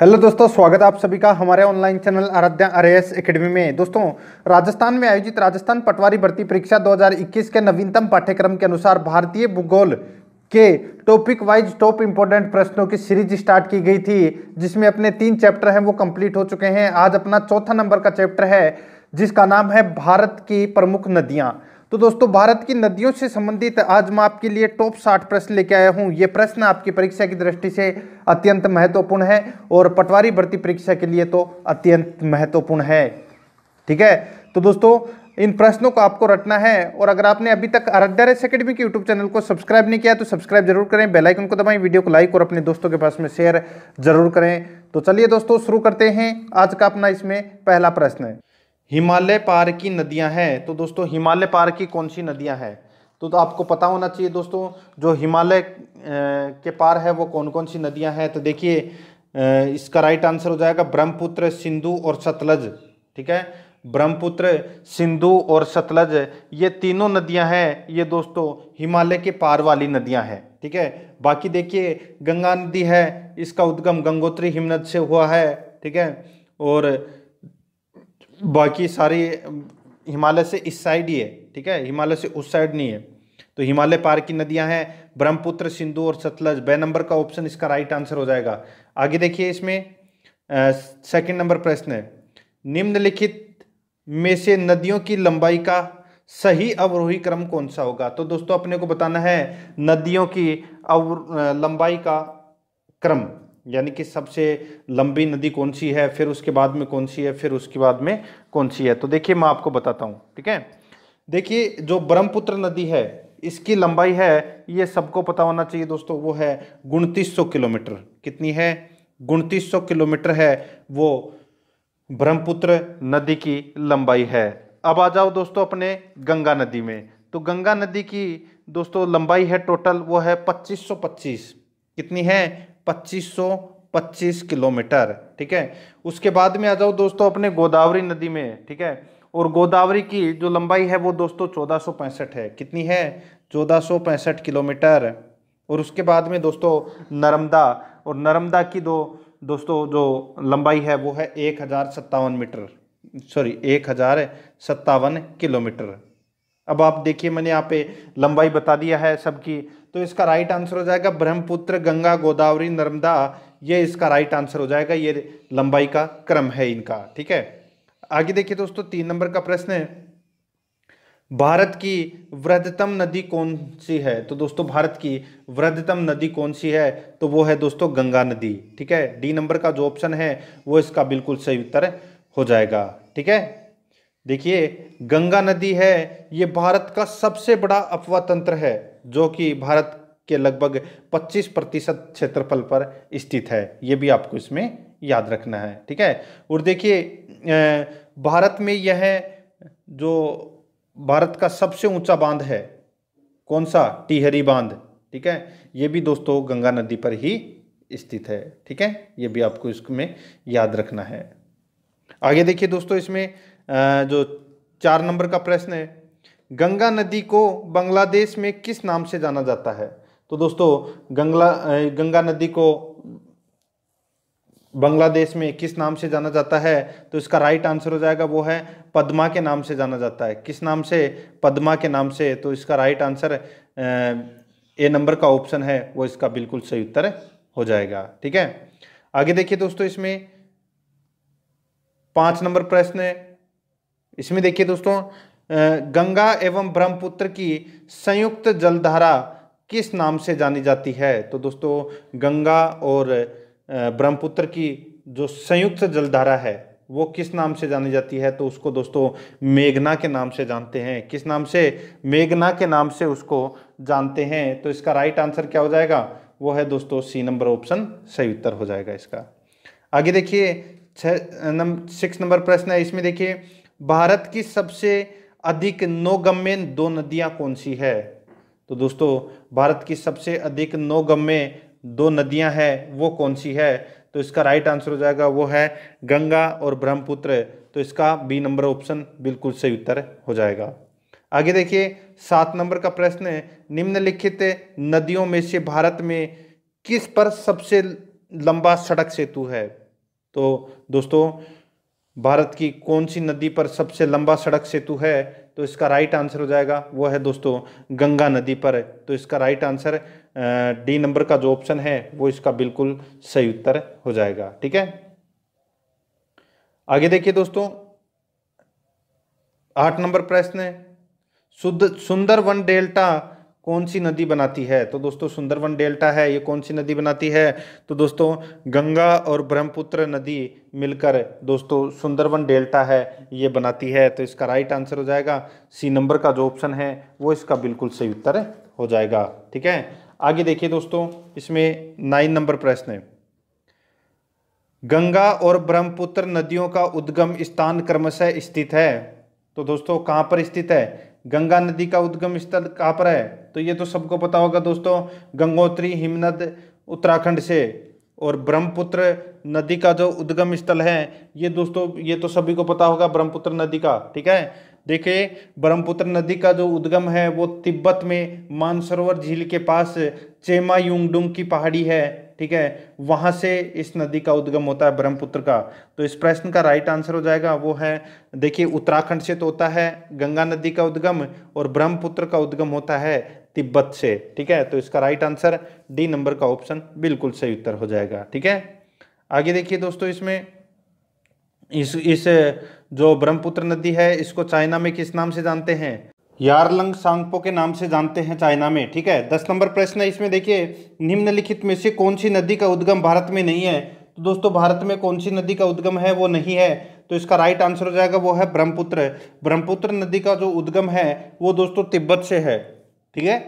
hello दोस्तों स्वागत आप सभी का हमारे online channel Aradhya R S academy में दोस्तों राजस्थान में आयोजित राजस्थान पटवारी भर्ती परीक्षा 2021 के नवीनतम पाठ्यक्रम के अनुसार भारतीय भूगोल के टॉपिक वाइज टॉप इंपॉर्टेंट प्रश्नों की सीरीज स्टार्ट की गई थी जिसमें अपने तीन चैप्टर हैं वो कंप्लीट हो चुके हैं आज अपना चौथा नंबर का चैप्टर है जिसका नाम है भारत की प्रमुख नदियाँ तो दोस्तों भारत की नदियों से संबंधित आज मैं आपके लिए टॉप साठ प्रश्न लेके आया हूं ये प्रश्न आपकी परीक्षा की दृष्टि से अत्यंत महत्वपूर्ण है और पटवारी भर्ती परीक्षा के लिए तो अत्यंत महत्वपूर्ण है ठीक है तो दोस्तों इन प्रश्नों को आपको रटना है और अगर आपने अभी तक आराध्या रेस अकेडमी के यूट्यूब चैनल को सब्सक्राइब नहीं किया तो सब्सक्राइब जरूर करें बेलाइकन को दबाएं वीडियो को लाइक और अपने दोस्तों के पास में शेयर जरूर करें तो चलिए दोस्तों शुरू करते हैं आज का अपना इसमें पहला प्रश्न है हिमालय पार की नदियां हैं तो दोस्तों हिमालय पार की कौन सी नदियां हैं तो, तो आपको पता होना चाहिए दोस्तों जो हिमालय के पार है वो कौन कौन सी नदियां हैं तो देखिए इसका राइट आंसर हो जाएगा ब्रह्मपुत्र सिंधु और सतलज ठीक है ब्रह्मपुत्र सिंधु और सतलज ये तीनों नदियां हैं ये दोस्तों हिमालय के पार वाली नदियां हैं ठीक है बाकी देखिए गंगा नदी है इसका उद्गम गंगोत्री हिमनद से हुआ है ठीक है और बाकी सारी हिमालय से इस साइड ही है ठीक है हिमालय से उस साइड नहीं है तो हिमालय पार की नदियां हैं ब्रह्मपुत्र सिंधु और सतलज बे नंबर का ऑप्शन इसका राइट आंसर हो जाएगा आगे देखिए इसमें सेकंड नंबर प्रश्न है निम्नलिखित में से नदियों की लंबाई का सही अवरोही क्रम कौन सा होगा तो दोस्तों अपने को बताना है नदियों की अव लंबाई का क्रम यानी कि सबसे लंबी नदी कौन सी है फिर उसके बाद में कौन सी है फिर उसके बाद में कौन सी है तो देखिए मैं आपको बताता हूँ ठीक है देखिए जो ब्रह्मपुत्र नदी है इसकी लंबाई है ये सबको पता होना चाहिए दोस्तों वो है उनतीस किलोमीटर कितनी है उनतीस किलोमीटर है वो ब्रह्मपुत्र नदी की लंबाई है अब आ जाओ दोस्तों अपने गंगा नदी में तो गंगा नदी की दोस्तों लंबाई है टोटल वो है 2525 कितनी है 2525 किलोमीटर ठीक है उसके बाद में आ जाओ दोस्तों अपने गोदावरी नदी में ठीक है और गोदावरी की जो लंबाई है वो दोस्तों चौदह है कितनी है चौदह किलोमीटर और उसके बाद में दोस्तों नर्मदा और नर्मदा की दो दोस्तों जो लंबाई है वो है एक हज़ार सत्तावन मीटर सॉरी एक हज़ार सत्तावन किलोमीटर अब आप देखिए मैंने यहाँ पे लंबाई बता दिया है सबकी तो इसका राइट आंसर हो जाएगा ब्रह्मपुत्र गंगा गोदावरी नर्मदा ये इसका राइट आंसर हो जाएगा ये लंबाई का क्रम है इनका ठीक है आगे देखिए दोस्तों तीन नंबर का प्रश्न है भारत की वृद्धतम नदी कौन सी है तो दोस्तों भारत की वृद्धतम नदी कौन सी है तो वो है दोस्तों गंगा नदी ठीक है डी नंबर का जो ऑप्शन है वो इसका बिल्कुल सही उत्तर हो जाएगा ठीक है देखिए गंगा नदी है ये भारत का सबसे बड़ा अपवा तंत्र है जो कि भारत के लगभग 25 प्रतिशत क्षेत्रफल पर स्थित है ये भी आपको इसमें याद रखना है ठीक है और देखिए भारत में यह जो भारत का सबसे ऊंचा बांध है कौन सा टिहरी बांध ठीक है ये भी दोस्तों गंगा नदी पर ही स्थित है ठीक है ये भी आपको इसमें याद रखना है आगे देखिए दोस्तों इसमें जो चार नंबर का प्रश्न है गंगा नदी को बांग्लादेश में किस नाम से जाना जाता है तो दोस्तों गंगला गंगा नदी को बांग्लादेश में किस नाम से जाना जाता है तो इसका राइट आंसर हो जाएगा वो है पद्मा के नाम से जाना जाता है किस नाम से पद्मा के नाम से तो इसका राइट आंसर ए नंबर का ऑप्शन है वो इसका बिल्कुल सही उत्तर हो जाएगा ठीक है आगे देखिए दोस्तों इसमें पांच नंबर प्रश्न है इसमें देखिए दोस्तों गंगा एवं ब्रह्मपुत्र की संयुक्त जलधारा किस नाम से जानी जाती है तो दोस्तों गंगा और ब्रह्मपुत्र की जो संयुक्त जलधारा है वो किस नाम से जानी जाती है तो उसको दोस्तों मेघना के नाम से जानते हैं किस नाम से मेघना के नाम से उसको जानते हैं तो इसका राइट आंसर क्या हो जाएगा वो है दोस्तों सी नंबर ऑप्शन सही उत्तर हो जाएगा इसका आगे देखिए छः नंबर सिक्स नंबर प्रश्न है इसमें देखिए भारत की सबसे अधिक नौगम्य दो नदियां कौन सी है तो दोस्तों भारत की सबसे अधिक नौगम्य दो नदियां हैं वो कौन सी है तो इसका राइट आंसर हो जाएगा वो है गंगा और ब्रह्मपुत्र तो इसका बी नंबर ऑप्शन बिल्कुल सही उत्तर हो जाएगा आगे देखिए सात नंबर का प्रश्न है निम्नलिखित नदियों में से भारत में किस पर सबसे लंबा सड़क सेतु है तो दोस्तों भारत की कौन सी नदी पर सबसे लंबा सड़क सेतु है तो इसका राइट आंसर हो जाएगा वो है दोस्तों गंगा नदी पर तो इसका राइट आंसर डी नंबर का जो ऑप्शन है वो इसका बिल्कुल सही उत्तर हो जाएगा ठीक है आगे देखिए दोस्तों आठ नंबर प्रश्न है शुद्ध वन डेल्टा कौन सी नदी बनाती है तो दोस्तों सुंदरवन डेल्टा है ये कौन सी नदी बनाती है तो दोस्तों गंगा और ब्रह्मपुत्र नदी मिलकर दोस्तों सुंदरवन डेल्टा है ये बनाती है तो इसका राइट आंसर हो जाएगा सी नंबर का जो ऑप्शन है वो इसका बिल्कुल सही उत्तर हो जाएगा ठीक है आगे देखिए दोस्तों इसमें नाइन नंबर प्रश्न है गंगा और ब्रह्मपुत्र नदियों का उद्गम स्थान क्रमशः स्थित है तो दोस्तों कहाँ पर स्थित है गंगा नदी का उद्गम स्थल कहाँ पर है तो ये तो सबको पता होगा दोस्तों गंगोत्री हिमनद उत्तराखंड से और ब्रह्मपुत्र नदी का जो उद्गम स्थल है ये दोस्तों ये तो सभी को पता होगा ब्रह्मपुत्र नदी का ठीक है देखिए ब्रह्मपुत्र नदी का जो उद्गम है वो तिब्बत में मानसरोवर झील के पास चेमा युंगडुंग की पहाड़ी है ठीक है वहाँ से इस नदी का उद्गम होता है ब्रह्मपुत्र का तो इस प्रश्न का राइट आंसर हो जाएगा वो है देखिए उत्तराखंड से तो होता है गंगा नदी का उद्गम और ब्रह्मपुत्र का उद्गम होता है तिब्बत से ठीक है तो इसका राइट आंसर डी नंबर का ऑप्शन बिल्कुल सही उत्तर हो जाएगा ठीक है आगे देखिए दोस्तों इसमें इस इस जो ब्रह्मपुत्र नदी है इसको चाइना में किस नाम से जानते हैं यारलंग सांगपो के नाम से जानते हैं चाइना में ठीक है दस नंबर प्रश्न है इसमें देखिए निम्नलिखित में से कौन सी नदी का उद्गम भारत में नहीं है तो दोस्तों भारत में कौन सी नदी का उद्गम है वो नहीं है तो इसका राइट आंसर हो जाएगा वो है ब्रह्मपुत्र ब्रह्मपुत्र नदी का जो उद्गम है वो दोस्तों तिब्बत से है ठीक है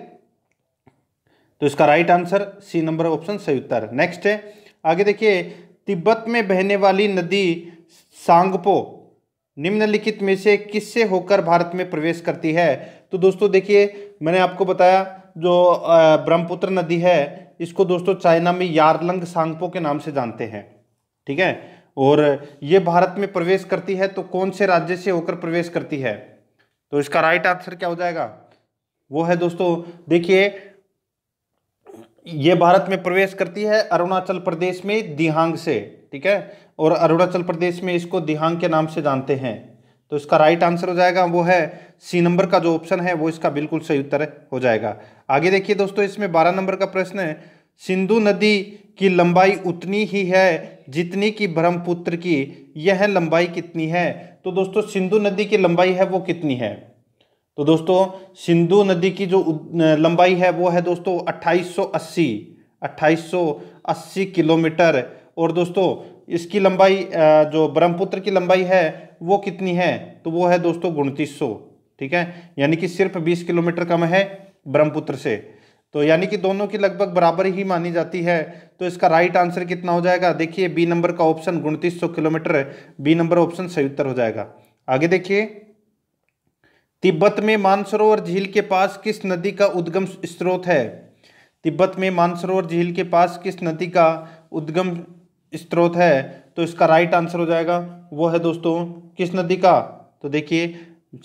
तो इसका right answer C number option सही उत्तर नेक्स्ट है आगे देखिए तिब्बत में बहने वाली नदी सांगपो निम्नलिखित में से किससे होकर भारत में प्रवेश करती है तो दोस्तों देखिए मैंने आपको बताया जो ब्रह्मपुत्र नदी है इसको दोस्तों चाइना में यारलंग सांगपो के नाम से जानते हैं ठीक है और ये भारत में प्रवेश करती है तो कौन से राज्य से होकर प्रवेश करती है तो इसका राइट आंसर क्या हो जाएगा वो है दोस्तों देखिए ये भारत में प्रवेश करती है अरुणाचल प्रदेश में दिहांग से ठीक है और अरुणाचल प्रदेश में इसको दिहांग के नाम से जानते हैं तो इसका राइट आंसर हो जाएगा वो है सी नंबर का जो ऑप्शन है वो इसका बिल्कुल सही उत्तर हो जाएगा आगे देखिए दोस्तों इसमें बारह नंबर का प्रश्न है सिंधु नदी की लंबाई उतनी ही है जितनी की ब्रह्मपुत्र की यह लंबाई कितनी है तो दोस्तों सिंधु नदी की लंबाई है वो कितनी है तो दोस्तों सिंधु नदी की जो लंबाई है वो है दोस्तों 2880 2880 किलोमीटर और दोस्तों इसकी लंबाई जो ब्रह्मपुत्र की लंबाई है वो कितनी है तो वो है दोस्तों उनतीस ठीक है यानी कि सिर्फ 20 किलोमीटर कम है ब्रह्मपुत्र से तो यानी कि दोनों की लगभग बराबर ही मानी जाती है तो इसका राइट आंसर कितना हो जाएगा देखिए बी नंबर का ऑप्शन उनतीस किलोमीटर बी नंबर ऑप्शन सही उत्तर हो जाएगा आगे देखिए तिब्बत में मानसरोवर झील के पास किस नदी का उद्गम स्रोत है तिब्बत में मानसरोवर झील के पास किस नदी का उद्गम स्रोत है तो इसका राइट आंसर हो जाएगा वो है दोस्तों किस नदी का तो देखिए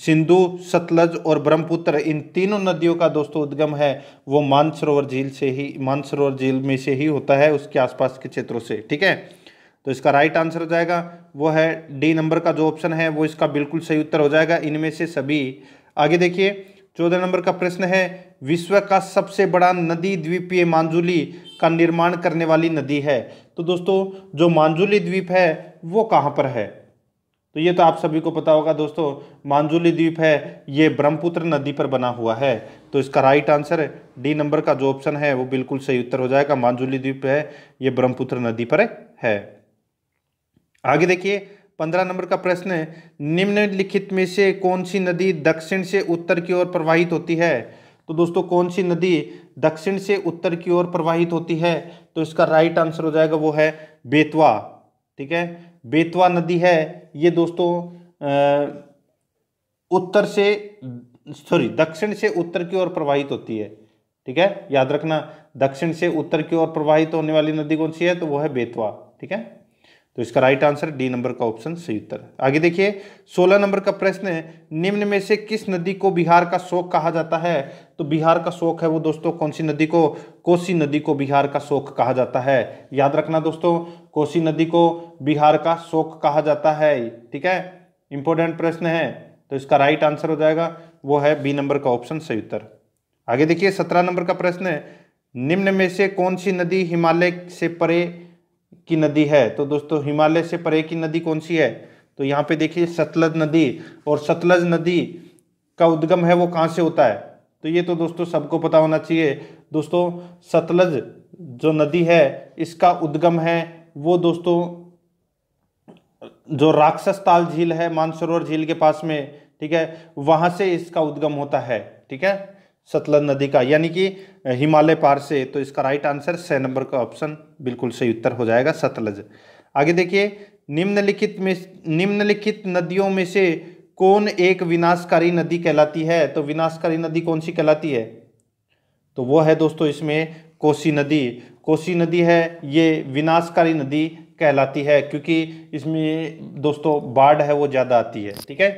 सिंधु सतलज और ब्रह्मपुत्र इन तीनों नदियों का दोस्तों उद्गम है वो मानसरोवर झील से ही मानसरोवर झील में से ही होता है उसके आसपास के क्षेत्रों से ठीक है तो इसका राइट आंसर हो जाएगा वो है डी नंबर का जो ऑप्शन है वो इसका बिल्कुल सही उत्तर हो जाएगा इनमें से सभी आगे देखिए चौदह नंबर का प्रश्न है विश्व का सबसे बड़ा नदी द्वीपीय मांजुली का निर्माण करने वाली नदी है तो दोस्तों जो मांजुली द्वीप है वो कहाँ पर है तो ये तो आप सभी को पता होगा दोस्तों मांजुली द्वीप है ये ब्रह्मपुत्र नदी पर बना हुआ है तो इसका राइट आंसर डी नंबर का जो ऑप्शन है वो बिल्कुल सही उत्तर हो जाएगा मांजुली द्वीप है ये ब्रह्मपुत्र नदी पर है आगे देखिए पंद्रह नंबर का प्रश्न है निम्नलिखित में से कौन सी नदी दक्षिण से उत्तर की ओर प्रवाहित होती है तो दोस्तों कौन सी नदी दक्षिण से उत्तर की ओर प्रवाहित होती है तो इसका राइट आंसर हो जाएगा वो है बेतवा ठीक है बेतवा नदी है ये दोस्तों उत्तर से सॉरी दक्षिण से उत्तर की ओर प्रवाहित होती है ठीक है याद रखना दक्षिण से उत्तर की ओर प्रवाहित होने वाली नदी कौन सी है तो वो है बेतवा ठीक है तो इसका राइट आंसर डी नंबर का ऑप्शन सही उत्तर आगे देखिए 16 नंबर का प्रश्न है निम्न में से किस नदी को बिहार का शोक कहा जाता है तो बिहार का शोक है वो दोस्तों कौन सी नदी को कोसी नदी को बिहार का शोक कहा जाता है याद रखना दोस्तों कोसी नदी को बिहार का शोक कहा जाता है ठीक है इंपॉर्टेंट प्रश्न है तो इसका राइट आंसर हो जाएगा वो है बी नंबर का ऑप्शन सही उत्तर आगे देखिए सत्रह नंबर का प्रश्न है निम्न में से कौन सी नदी हिमालय से परे की नदी है तो दोस्तों हिमालय से परे की नदी कौन सी है तो यहाँ पे देखिए सतलज नदी और सतलज नदी का उद्गम है वो कहाँ से होता है तो ये तो दोस्तों सबको पता होना चाहिए दोस्तों सतलज जो नदी है इसका उद्गम है वो दोस्तों जो राक्षस ताल झील है मानसरोवर झील के पास में ठीक है वहाँ से इसका उद्गम होता है ठीक है सतलज नदी का यानी कि हिमालय पार से तो इसका राइट आंसर छः नंबर का ऑप्शन बिल्कुल सही उत्तर हो जाएगा सतलज आगे देखिए निम्नलिखित में निम्नलिखित नदियों में से कौन एक विनाशकारी नदी कहलाती है तो विनाशकारी नदी कौन सी कहलाती है तो वो है दोस्तों इसमें कोसी नदी कोसी नदी है ये विनाशकारी नदी कहलाती है क्योंकि इसमें दोस्तों बाढ़ है वो ज़्यादा आती है ठीक है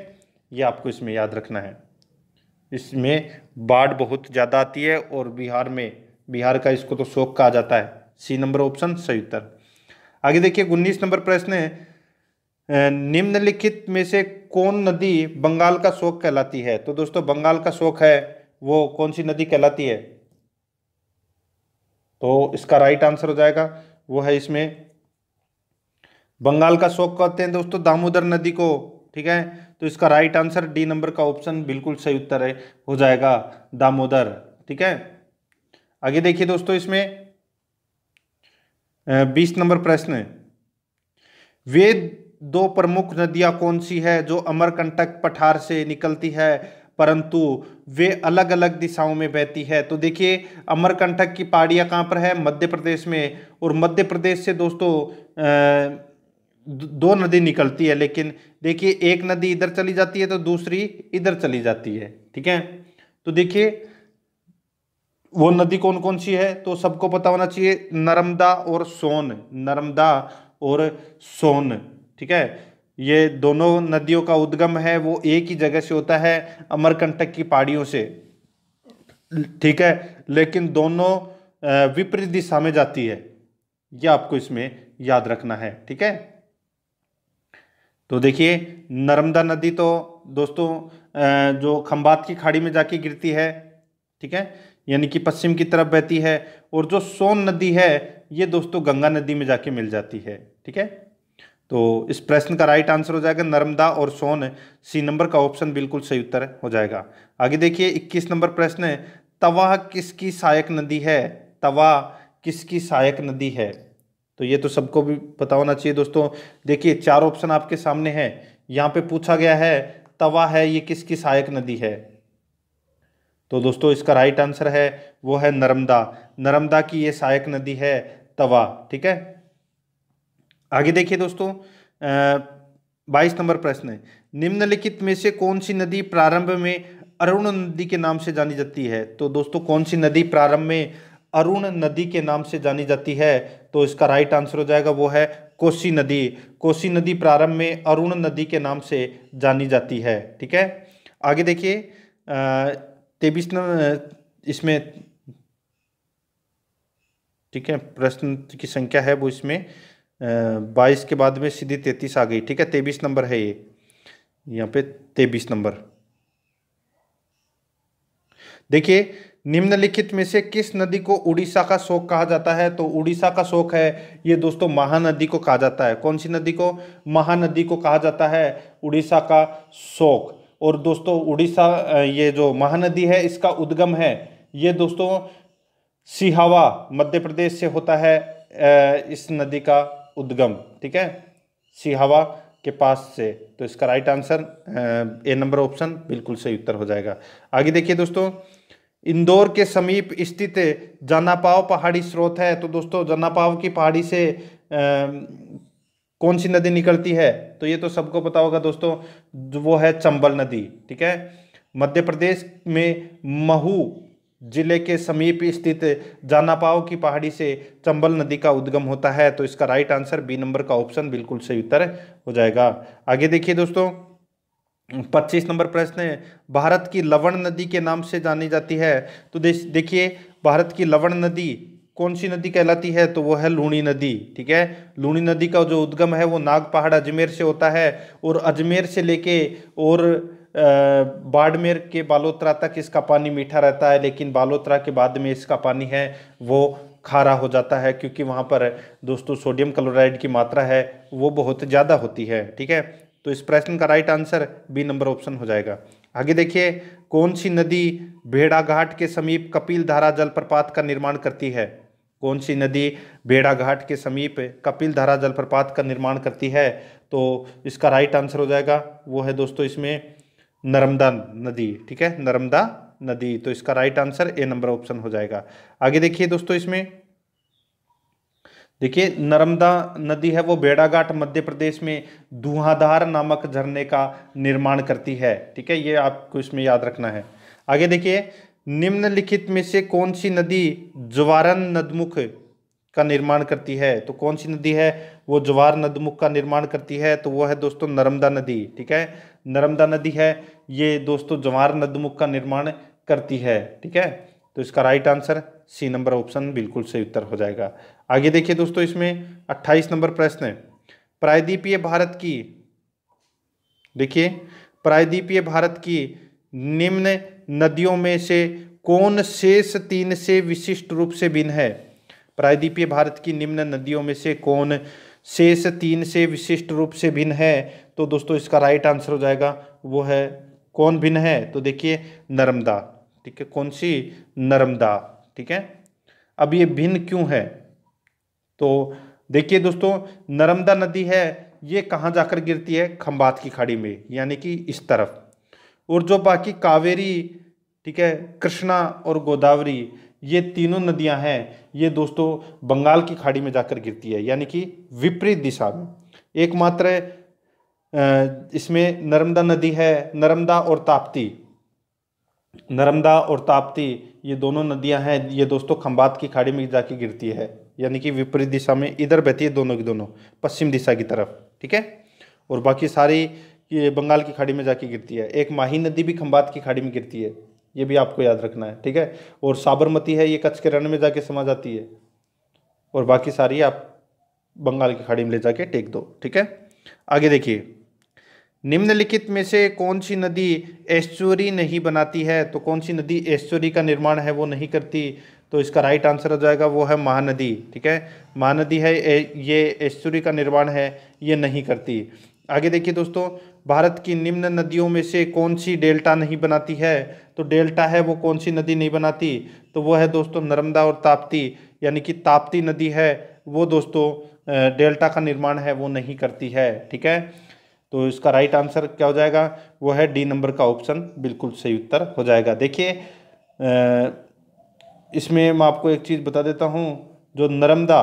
ये आपको इसमें याद रखना है इसमें बाढ़ बहुत ज़्यादा आती है और बिहार में बिहार का इसको तो शोक कहा जाता है सी नंबर ऑप्शन सही उत्तर आगे देखिए उन्नीस नंबर प्रश्न है निम्नलिखित में से कौन नदी बंगाल का शोक कहलाती है तो दोस्तों बंगाल का शोक है वो कौन सी नदी कहलाती है तो इसका राइट आंसर हो जाएगा वो है इसमें बंगाल का शोक कहते हैं दोस्तों दामोदर नदी को ठीक है तो इसका राइट आंसर डी नंबर का ऑप्शन बिल्कुल सही उत्तर है हो जाएगा दामोदर ठीक है आगे देखिए दोस्तों इसमें बीस नंबर प्रश्न वे दो प्रमुख नदियां कौन सी है जो अमरकंटक पठार से निकलती है परंतु वे अलग अलग दिशाओं में बहती है तो देखिए अमरकंटक की पहाड़ियाँ कहाँ पर है मध्य प्रदेश में और मध्य प्रदेश से दोस्तों दो नदी निकलती है लेकिन देखिए एक नदी इधर चली जाती है तो दूसरी इधर चली जाती है ठीक है तो देखिए वो नदी कौन कौन सी है तो सबको पता होना चाहिए नर्मदा और सोन नर्मदा और सोन ठीक है ये दोनों नदियों का उद्गम है वो एक ही जगह से होता है अमरकंटक की पहाड़ियों से ठीक है लेकिन दोनों विपरीत दिशा में जाती है यह आपको इसमें याद रखना है ठीक है तो देखिए नर्मदा नदी तो दोस्तों जो खम्बात की खाड़ी में जाके गिरती है ठीक है यानी कि पश्चिम की तरफ बहती है और जो सोन नदी है ये दोस्तों गंगा नदी में जाके मिल जाती है ठीक है तो इस प्रश्न का राइट आंसर हो जाएगा नर्मदा और सोन सी नंबर का ऑप्शन बिल्कुल सही उत्तर हो जाएगा आगे देखिए 21 नंबर प्रश्न है तवा किसकी सहायक नदी है तवा किसकी सहायक नदी है तो ये तो सबको भी पता होना चाहिए दोस्तों देखिए चार ऑप्शन आपके सामने हैं यहाँ पे पूछा गया है तवा है ये किसकी सहायक नदी है तो दोस्तों इसका राइट आंसर है वो है नर्मदा नर्मदा की ये सहायक नदी है तवा ठीक है आगे देखिए दोस्तों बाईस नंबर प्रश्न निम्नलिखित में से कौन सी नदी प्रारंभ में अरुण नदी के नाम से जानी जाती है तो दोस्तों कौन सी नदी प्रारंभ में अरुण नदी के नाम से जानी जाती है तो इसका राइट आंसर हो जाएगा वो है कोसी नदी कोसी नदी प्रारंभ में अरुण नदी के नाम से जानी जाती है ठीक है आगे देखिए तेबीस इसमें ठीक है प्रश्न की संख्या है वो इसमें बाईस के बाद में सीधी तैतीस आ गई ठीक है तेबीस नंबर है ये यहाँ पे तेबीस नंबर देखिए निम्नलिखित में से किस नदी को उड़ीसा का शोक कहा जाता है तो उड़ीसा का शोक है ये दोस्तों महानदी को कहा जाता है कौन सी नदी को महानदी को कहा जाता है उड़ीसा का शोक और दोस्तों उड़ीसा ये जो महानदी है इसका उद्गम है ये दोस्तों सिहावा मध्य प्रदेश से होता है इस नदी का उद्गम ठीक है सिहावा के पास से तो इसका right answer A number option बिल्कुल सही उत्तर हो जाएगा आगे देखिए दोस्तों इंदौर के समीप स्थित जनापाव पहाड़ी स्रोत है तो दोस्तों जनापाव की पहाड़ी से आ, कौन सी नदी निकलती है तो ये तो सबको पता होगा दोस्तों वो है चंबल नदी ठीक है मध्य प्रदेश में महू जिले के समीप स्थित जानापाव की पहाड़ी से चंबल नदी का उद्गम होता है तो इसका राइट आंसर बी नंबर का ऑप्शन बिल्कुल सही उत्तर हो जाएगा आगे देखिए दोस्तों पच्चीस नंबर प्रश्न है भारत की लवण नदी के नाम से जानी जाती है तो देखिए भारत की लवण नदी कौन सी नदी कहलाती है तो वो है लूणी नदी ठीक है लूणी नदी का जो उद्गम है वो नाग पहाड़ अजमेर से होता है और अजमेर से लेके और बाड़मेर के बालोतरा तक इसका पानी मीठा रहता है लेकिन बालोतरा के बाद में इसका पानी है वो खारा हो जाता है क्योंकि वहाँ पर दोस्तों सोडियम क्लोराइड की मात्रा है वो बहुत ज़्यादा होती है ठीक है तो इस प्रश्न का right answer B number option हो जाएगा आगे देखिए कौन सी नदी भेड़ाघाट के समीप कपिल धारा जलप्रपात का निर्माण करती है कौन सी नदी भेड़ाघाट के समीप कपिल धारा जलप्रपात का निर्माण करती है तो इसका राइट आंसर हो जाएगा वो है दोस्तों इसमें नर्मदा नदी ठीक है नर्मदा नदी तो इसका right answer A number option हो जाएगा आगे देखिए दोस्तों इसमें देखिए नर्मदा नदी है वो बेड़ाघाट मध्य प्रदेश में धुआंधार नामक झरने का निर्माण करती है ठीक है ये आपको इसमें याद रखना है आगे देखिए निम्नलिखित में से कौन सी नदी ज्वारन नदमुख का निर्माण करती है तो कौन सी नदी है वो ज्वार नदमुख का निर्माण करती है तो वो है दोस्तों नर्मदा नदी ठीक है नर्मदा नदी है ये दोस्तों ज्वार नदमुख का निर्माण करती है ठीक है तो इसका right answer C number option बिल्कुल सही उत्तर हो जाएगा आगे देखिए दोस्तों इसमें 28 नंबर प्रश्न है प्रायद्वीपीय भारत की देखिए प्रायद्वीपीय भारत की निम्न नदियों में से कौन शेष तीन से विशिष्ट रूप से भिन्न है प्रायद्वीपीय भारत की निम्न नदियों में से कौन शेष तीन से विशिष्ट रूप से भिन्न है तो दोस्तों इसका राइट आंसर हो जाएगा वो है कौन भिन्न है तो देखिए नर्मदा ठीक है कौन सी नर्मदा ठीक है अब ये भिन्न क्यों है तो देखिए दोस्तों नर्मदा नदी है ये कहाँ जाकर गिरती है खम्बात की खाड़ी में यानी कि इस तरफ और जो बाकी कावेरी ठीक है कृष्णा और गोदावरी ये तीनों नदियां हैं ये दोस्तों बंगाल की खाड़ी में जाकर गिरती है यानी कि विपरीत दिशा में एकमात्र इसमें नर्मदा नदी है नर्मदा और ताप्ती नर्मदा और ताप्ती ये दोनों नदियां हैं ये दोस्तों खम्बात की खाड़ी में जाकर गिरती है यानी कि विपरीत दिशा में इधर बहती है दोनों की दोनों पश्चिम दिशा की तरफ ठीक है और बाकी सारी बंगाल की खाड़ी में जाके गिरती है एक माही नदी भी खम्बात की खाड़ी में गिरती है ये भी आपको याद रखना है ठीक है और साबरमती है ये कच्छ के रण में जाके समा जाती है और बाकी सारी आप बंगाल की खाड़ी में ले जाके टेक दो ठीक है आगे देखिए निम्नलिखित में से कौन सी नदी एस्चुरी नहीं बनाती है तो कौन सी नदी ऐश्वरी का निर्माण है वो नहीं करती तो इसका राइट आंसर हो जाएगा वो है महानदी ठीक है महानदी है ये ऐश्वर्य का निर्माण है ये नहीं करती आगे देखिए दोस्तों भारत की निम्न नदियों में से कौन सी डेल्टा नहीं बनाती है तो डेल्टा है वो कौन सी नदी नहीं बनाती तो वो है दोस्तों नर्मदा और ताप्ती यानी कि ताप्ती नदी है वो दोस्तों डेल्टा का निर्माण है वो नहीं करती है ठीक है तो इसका राइट आंसर क्या हो जाएगा वो है डी नंबर का ऑप्शन बिल्कुल सही उत्तर हो जाएगा देखिए इसमें मैं आपको एक चीज़ बता देता हूँ जो नर्मदा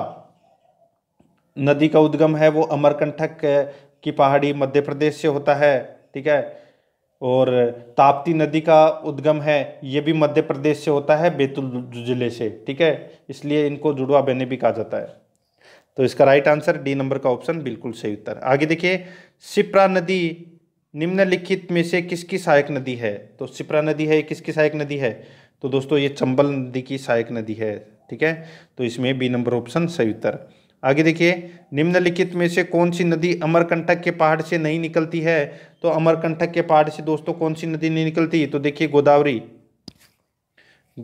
नदी का उद्गम है वो अमरकंठक की पहाड़ी मध्य प्रदेश से होता है ठीक है और ताप्ती नदी का उद्गम है ये भी मध्य प्रदेश से होता है बैतुल जिले से ठीक है इसलिए इनको जुड़वा बहने भी कहा जाता है तो इसका राइट आंसर डी नंबर का ऑप्शन बिल्कुल सही उत्तर आगे देखिए सिप्रा नदी निम्नलिखित में से किसकी सहायक नदी है तो सिप्रा नदी है किसकी सहायक नदी है तो दोस्तों ये चंबल नदी की सहायक नदी है ठीक है तो इसमें बी नंबर ऑप्शन सही उत्तर आगे देखिए निम्नलिखित में से कौन सी नदी अमरकंटक के पहाड़ से नहीं निकलती है तो अमरकंटक के पहाड़ से दोस्तों कौन सी नदी नहीं निकलती तो देखिए गोदावरी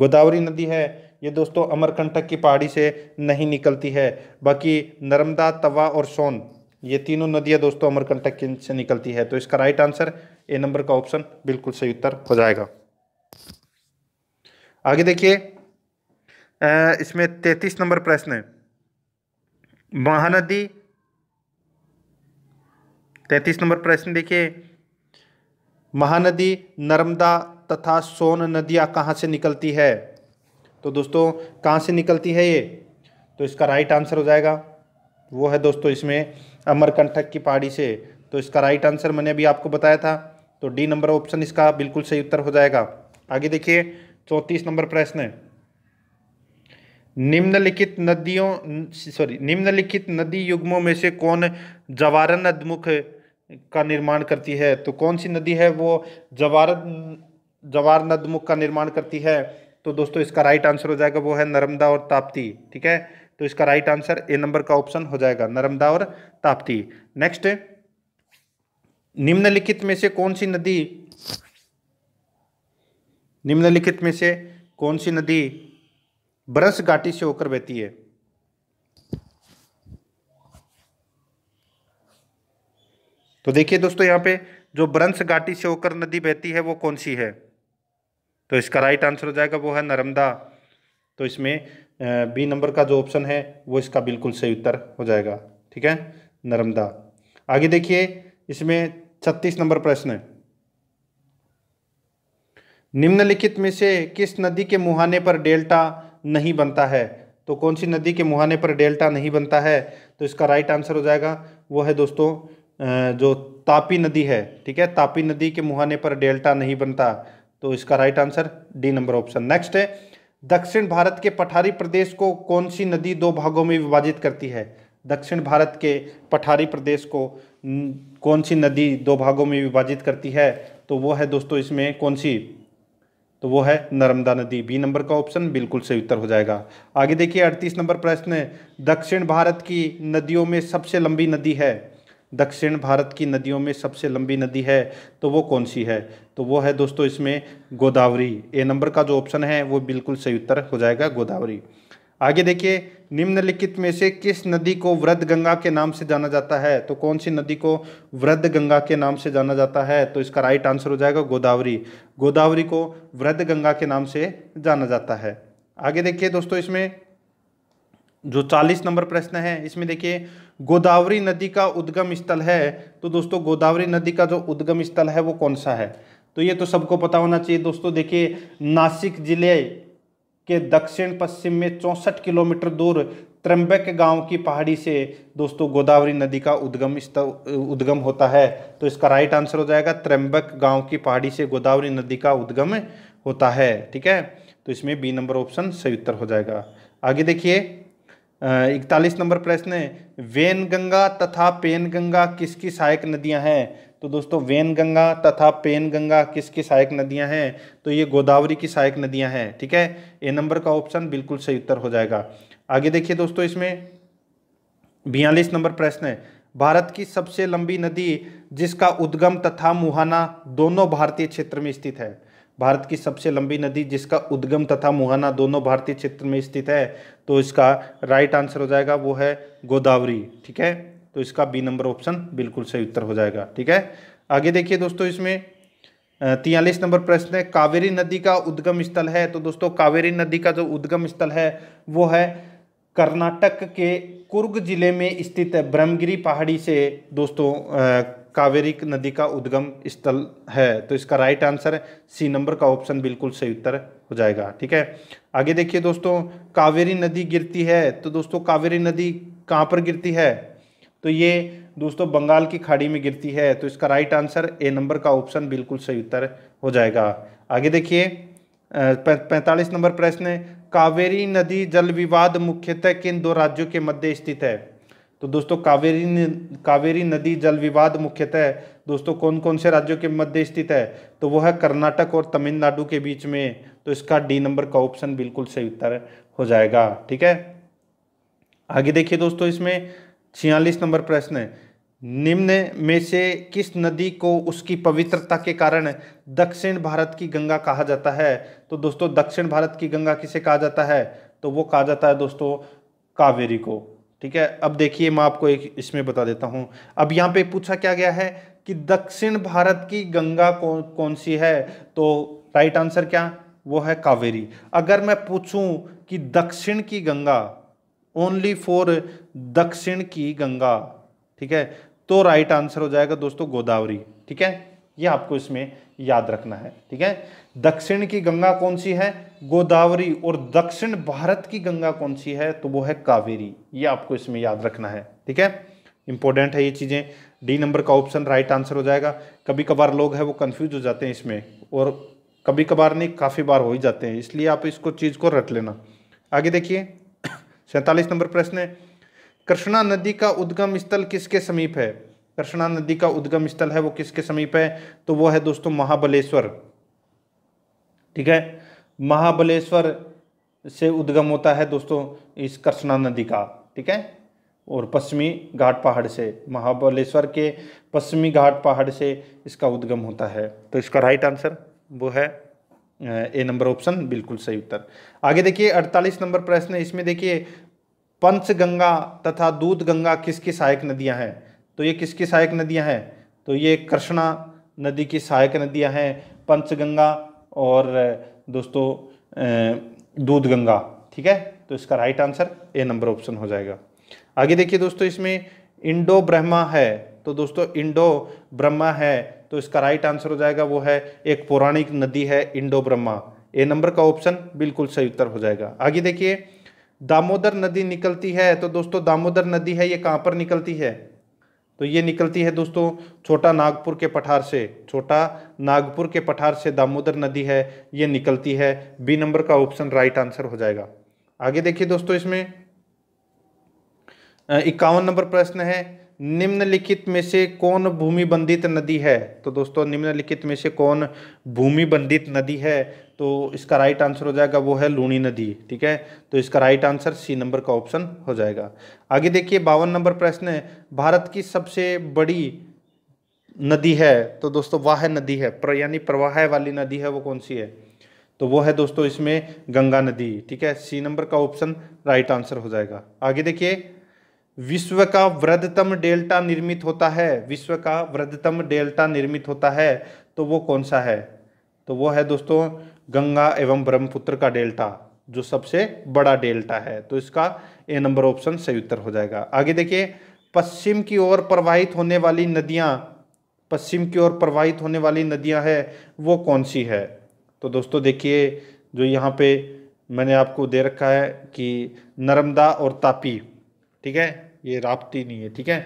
गोदावरी नदी है ये दोस्तों अमरकंटक की पहाड़ी से नहीं निकलती है बाकी नर्मदा तवा और सोन ये तीनों नदियाँ दोस्तों अमरकंटक से निकलती है तो इसका राइट आंसर ए नंबर का ऑप्शन बिल्कुल सही उत्तर हो जाएगा आगे देखिए इसमें तैतीस नंबर प्रश्न है महानदी तैतीस नंबर प्रश्न देखिए महानदी नर्मदा तथा सोन नदियाँ कहाँ से निकलती है तो दोस्तों कहाँ से निकलती है ये तो इसका राइट आंसर हो जाएगा वो है दोस्तों इसमें अमरकंठक की पहाड़ी से तो इसका राइट आंसर मैंने अभी आपको बताया था तो डी नंबर ऑप्शन इसका बिल्कुल सही उत्तर हो जाएगा आगे देखिए चौंतीस नंबर प्रश्न है निम्नलिखित नदियों सॉरी निम्नलिखित नदी युग्मों में से कौन जवारन नदमुख का निर्माण करती है तो कौन सी नदी है वो जवार जवार नदमुख का निर्माण करती है तो दोस्तों इसका राइट आंसर हो जाएगा वो है नर्मदा और ताप्ती ठीक है तो इसका राइट आंसर ए नंबर का ऑप्शन हो जाएगा नर्मदा और ताप्ती नेक्स्ट निम्नलिखित में से कौन सी नदी निम्नलिखित में से कौन सी नदी ब्रश घाटी से होकर बहती है तो देखिए दोस्तों यहाँ पे जो ब्रंश घाटी से होकर नदी बहती है वो कौन सी है तो इसका राइट आंसर हो जाएगा वो है नर्मदा तो इसमें बी नंबर का जो ऑप्शन है वो इसका बिल्कुल सही उत्तर हो जाएगा ठीक है नर्मदा आगे देखिए इसमें छत्तीस नंबर प्रश्न है निम्नलिखित में से किस नदी के मुहाने पर डेल्टा नहीं बनता है तो कौन सी नदी के मुहाने पर डेल्टा नहीं बनता है तो इसका राइट आंसर हो जाएगा वो है दोस्तों जो तापी नदी है ठीक है तापी नदी के मुहाने पर डेल्टा नहीं बनता तो इसका right answer D number option next है दक्षिण भारत के पठारी प्रदेश को कौन सी नदी दो भागों में विभाजित करती है दक्षिण भारत के पठारी प्रदेश को कौन सी नदी दो भागों में विभाजित करती है तो वो है दोस्तों इसमें कौन सी तो वो है नर्मदा नदी बी नंबर का ऑप्शन बिल्कुल सही उत्तर हो जाएगा आगे देखिए अड़तीस नंबर प्रश्न है दक्षिण भारत की नदियों में सबसे लंबी नदी है दक्षिण भारत की नदियों में सबसे लंबी नदी है तो वो कौन सी है तो वो है दोस्तों इसमें गोदावरी ए नंबर का जो ऑप्शन है वो बिल्कुल सही उत्तर हो जाएगा गोदावरी आगे देखिए निम्नलिखित में से किस नदी को वृद्ध गंगा के नाम से जाना जाता है तो कौन सी नदी को वृद्ध गंगा के नाम से जाना जाता है तो इसका राइट आंसर हो जाएगा गोदावरी गोदावरी को वृद्ध गंगा के नाम से जाना जाता है आगे देखिए दोस्तों इसमें जो 40 नंबर प्रश्न है इसमें देखिए गोदावरी नदी का उद्गम स्थल है तो दोस्तों गोदावरी नदी का जो उद्गम स्थल है वो कौन सा है तो ये तो सबको पता होना चाहिए दोस्तों देखिए नासिक जिले के दक्षिण पश्चिम में चौंसठ किलोमीटर दूर त्रंबक गांव की पहाड़ी से दोस्तों गोदावरी नदी का उद्गम उद्गम होता है तो इसका राइट आंसर हो जाएगा त्रंबक गांव की पहाड़ी से गोदावरी नदी का उद्गम होता है ठीक है तो इसमें बी नंबर ऑप्शन सही उत्तर हो जाएगा आगे देखिए इकतालीस नंबर प्रश्न वेनगंगा तथा पेनगंगा किसकी सहायक नदियां हैं तो दोस्तों वेन गंगा तथा पेन गंगा किसकी सहायक नदियां हैं तो ये गोदावरी की सहायक नदियां हैं ठीक है ए नंबर का ऑप्शन बिल्कुल सही उत्तर हो जाएगा आगे देखिए दोस्तों इसमें बयालीस नंबर प्रश्न है भारत की सबसे लंबी नदी जिसका उद्गम तथा मुहाना दोनों भारतीय क्षेत्र में स्थित है भारत की सबसे लंबी नदी जिसका उद्गम तथा मुहाना दोनों भारतीय क्षेत्र में स्थित है तो इसका राइट आंसर हो जाएगा वो है गोदावरी ठीक है तो इसका बी नंबर ऑप्शन बिल्कुल सही उत्तर हो जाएगा ठीक है आगे देखिए दोस्तों इसमें तियालीस नंबर प्रश्न है कावेरी नदी का उद्गम स्थल है तो दोस्तों कावेरी नदी का जो उद्गम स्थल है वो है कर्नाटक के कुर्ग जिले में स्थित ब्रह्मगिरी पहाड़ी से दोस्तों कावेरी नदी का उद्गम स्थल है तो इसका राइट आंसर सी नंबर का ऑप्शन बिल्कुल सही उत्तर हो जाएगा ठीक है आगे देखिए दोस्तों कावेरी नदी गिरती है तो दोस्तों कावेरी नदी कहाँ पर गिरती है तो ये दोस्तों बंगाल की खाड़ी में गिरती है तो इसका राइट आंसर ए नंबर का ऑप्शन बिल्कुल सही उत्तर हो जाएगा आगे देखिए पैंतालीस नंबर प्रश्न कावेरी नदी जल विवाद मुख्यतः किन दो राज्यों के मध्य स्थित है तो दोस्तों कावेरी न, कावेरी नदी जल विवाद मुख्यतः दोस्तों कौन कौन से राज्यों के मध्य स्थित है तो वह कर्नाटक और तमिलनाडु के बीच में तो इसका डी नंबर का ऑप्शन बिल्कुल सही उत्तर हो जाएगा ठीक है आगे देखिए दोस्तों इसमें छियालीस नंबर प्रश्न है निम्न में से किस नदी को उसकी पवित्रता के कारण दक्षिण भारत की गंगा कहा जाता है तो दोस्तों दक्षिण भारत की गंगा किसे कहा जाता है तो वो कहा जाता है दोस्तों कावेरी को ठीक है अब देखिए मैं आपको एक इसमें बता देता हूँ अब यहाँ पे पूछा क्या गया है कि दक्षिण भारत की गंगा कौन कौन सी है तो राइट आंसर क्या वो है कावेरी अगर मैं पूछूं कि दक्षिण की गंगा ओनली फॉर दक्षिण की गंगा ठीक है तो राइट आंसर हो जाएगा दोस्तों गोदावरी ठीक है ये आपको इसमें याद रखना है ठीक है दक्षिण की गंगा कौन सी है गोदावरी और दक्षिण भारत की गंगा कौन सी है तो वो है कावेरी ये आपको इसमें याद रखना है ठीक है इंपॉर्टेंट है ये चीज़ें डी नंबर का ऑप्शन राइट आंसर हो जाएगा कभी कभार लोग हैं वो कन्फ्यूज हो जाते हैं इसमें और कभी कभार नहीं काफ़ी बार हो ही जाते हैं इसलिए आप इसको चीज़ को रट लेना आगे देखिए सैंतालीस नंबर प्रश्न है कृष्णा नदी का उद्गम स्थल किसके समीप है कृष्णा नदी का उद्गम स्थल है वो किसके समीप है तो वो है दोस्तों महाबलेश्वर ठीक है महाबलेश्वर से उद्गम होता है दोस्तों इस कृष्णा नदी का ठीक है और पश्चिमी घाट पहाड़ से महाबलेश्वर के पश्चिमी घाट पहाड़ से इसका उद्गम होता है तो इसका राइट आंसर वो है ए नंबर ऑप्शन बिल्कुल सही उत्तर आगे देखिए 48 नंबर प्रश्न इसमें देखिए पंचगंगा तथा दूध गंगा किसकी सहायक नदियां हैं तो ये किसकी सहायक नदियां हैं तो ये कृष्णा नदी की सहायक नदियां हैं पंचगंगा और दोस्तों दूध गंगा ठीक है तो इसका right answer A number option हो जाएगा आगे देखिए दोस्तों इसमें इंडो ब्रह्मा है तो दोस्तों इंडो ब्रह्मा है तो इसका राइट आंसर हो जाएगा वो है एक पौराणिक नदी है इंडो ब्रह्मा ए नंबर का ऑप्शन बिल्कुल सही उत्तर हो जाएगा आगे देखिए दामोदर नदी निकलती है तो दोस्तों दामोदर नदी है ये कहाँ पर निकलती है तो ये निकलती है दोस्तों छोटा नागपुर के पठार से छोटा नागपुर के पठार से दामोदर नदी है ये निकलती है बी नंबर का ऑप्शन राइट आंसर हो जाएगा आगे देखिए दोस्तों इसमें इक्यावन नंबर प्रश्न है निम्नलिखित में से कौन भूमि बंधित नदी है तो दोस्तों निम्नलिखित में से कौन भूमि बंधित नदी है तो इसका राइट आंसर हो जाएगा वो है लूणी नदी ठीक है तो इसका राइट आंसर सी नंबर का ऑप्शन हो जाएगा आगे देखिए बावन नंबर प्रश्न है भारत की सबसे बड़ी नदी है तो दोस्तों वाह नदी है प्र यानी प्रवाह वाली नदी है वो कौन सी है तो वो है दोस्तों इसमें गंगा नदी ठीक है सी नंबर का ऑप्शन राइट आंसर हो जाएगा आगे देखिए विश्व का वृद्धतम डेल्टा निर्मित होता है विश्व का वृद्धतम डेल्टा निर्मित होता है तो वो कौन सा है तो वो है दोस्तों गंगा एवं ब्रह्मपुत्र का डेल्टा जो सबसे बड़ा डेल्टा है तो इसका ए नंबर ऑप्शन सही उत्तर हो जाएगा आगे देखिए पश्चिम की ओर प्रवाहित होने वाली नदियाँ पश्चिम की ओर प्रवाहित होने वाली नदियाँ है वो कौन सी है तो दोस्तों देखिए जो यहाँ पे मैंने आपको दे रखा है कि नर्मदा और तापी ठीक है ये राप्ती नहीं है ठीक है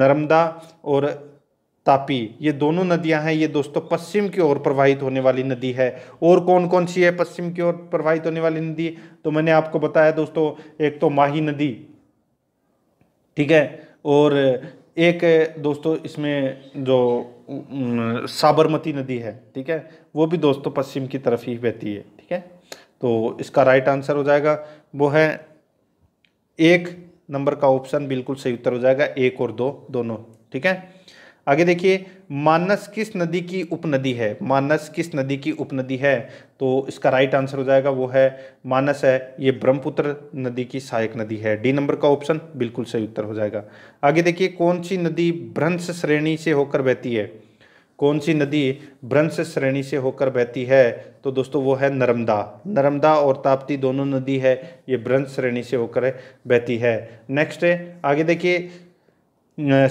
नर्मदा और तापी ये दोनों नदियां हैं ये दोस्तों पश्चिम की ओर प्रवाहित होने वाली नदी है और कौन कौन सी है पश्चिम की ओर प्रवाहित होने वाली नदी तो मैंने आपको बताया दोस्तों एक तो माही नदी ठीक है और एक दोस्तों इसमें जो साबरमती नदी है ठीक है वो भी दोस्तों पश्चिम की तरफ ही बहती है ठीक है तो इसका राइट आंसर हो जाएगा वो है एक नंबर का ऑप्शन बिल्कुल सही उत्तर हो जाएगा एक और दो दोनों ठीक है आगे देखिए मानस किस नदी की उपनदी है मानस किस नदी की उपनदी है तो इसका राइट आंसर हो जाएगा वो है मानस है ये ब्रह्मपुत्र नदी की सहायक नदी है डी नंबर का ऑप्शन बिल्कुल सही उत्तर हो जाएगा आगे देखिए कौन सी नदी भ्रंश श्रेणी से होकर बहती है कौन सी नदी भ्रंश श्रेणी से होकर बहती है तो दोस्तों वो है नर्मदा नर्मदा और ताप्ती दोनों नदी है ये भ्रंश श्रेणी से होकर बहती है नेक्स्ट आगे देखिए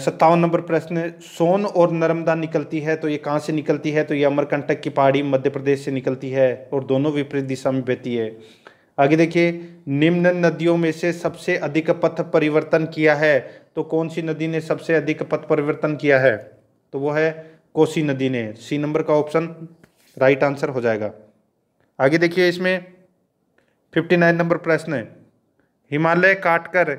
सत्तावन नंबर प्रश्न सोन और नर्मदा निकलती है तो ये कहाँ से निकलती है तो ये अमरकंटक की पहाड़ी मध्य प्रदेश से निकलती है और दोनों विपरीत दिशा में बहती है आगे देखिए निम्न नदियों में से सबसे अधिक पथ परिवर्तन किया है तो कौन सी नदी ने सबसे अधिक पथ परिवर्तन किया है तो वो है कोसी नदी ने सी नंबर का ऑप्शन राइट आंसर हो जाएगा आगे देखिए इसमें फिफ्टी नाइन नंबर प्रश्न है हिमालय काटकर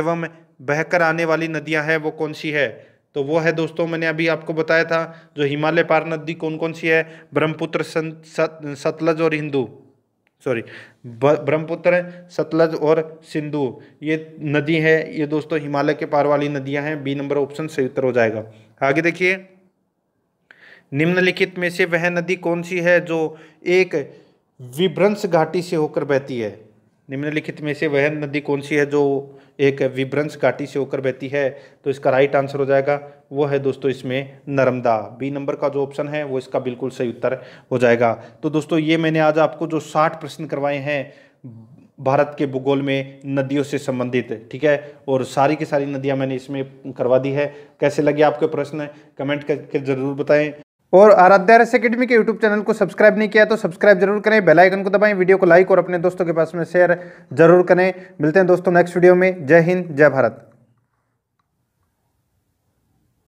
एवं बहकर आने वाली नदियां हैं वो कौन सी है तो वो है दोस्तों मैंने अभी आपको बताया था जो हिमालय पार नदी कौन कौन सी है ब्रह्मपुत्र सतलज और हिंदू सॉरी ब्रह्मपुत्र सतलज और सिंधु ये नदी है ये दोस्तों हिमालय के पार वाली नदियां हैं बी नंबर ऑप्शन सही उत्तर हो जाएगा आगे देखिए निम्नलिखित में से वह नदी कौन सी है जो एक विभ्रंश घाटी से होकर बहती है निम्नलिखित में से वह नदी कौन सी है जो एक विभ्रंश घाटी से होकर बहती है तो इसका राइट आंसर हो जाएगा वो है दोस्तों इसमें नर्मदा बी नंबर का जो ऑप्शन है वो इसका बिल्कुल सही उत्तर हो जाएगा तो दोस्तों ये मैंने आज आपको जो साठ प्रश्न करवाए हैं भारत के भूगोल में नदियों से संबंधित ठीक है और सारी की सारी नदियाँ मैंने इसमें करवा दी है कैसे लगे आपके प्रश्न कमेंट करके ज़रूर बताएँ और आराध्या रस अकेडमी के यूट्यूब चैनल को सब्सक्राइब नहीं किया तो सब्सक्राइब जरूर करें बेल आइकन को दबाएं वीडियो को लाइक और अपने दोस्तों के पास में शेयर जरूर करें मिलते हैं दोस्तों नेक्स्ट वीडियो में जय हिंद जय भारत